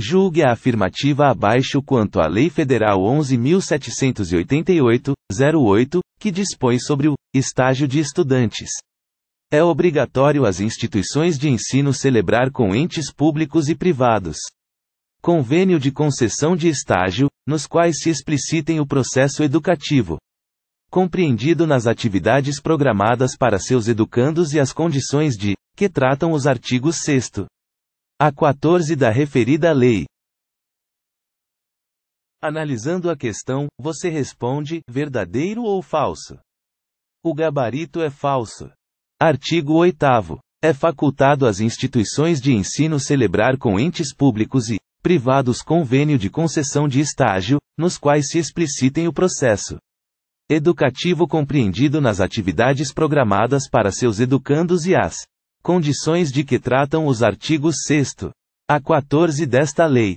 Julgue a afirmativa abaixo quanto à Lei Federal 11.788-08, que dispõe sobre o estágio de estudantes. É obrigatório as instituições de ensino celebrar com entes públicos e privados convênio de concessão de estágio, nos quais se explicitem o processo educativo compreendido nas atividades programadas para seus educandos e as condições de que tratam os artigos 6 a 14 da referida lei. Analisando a questão, você responde: verdadeiro ou falso? O gabarito é falso. Artigo 8. É facultado às instituições de ensino celebrar com entes públicos e privados convênio de concessão de estágio, nos quais se explicitem o processo educativo compreendido nas atividades programadas para seus educandos e as condições de que tratam os artigos 6 a 14 desta lei.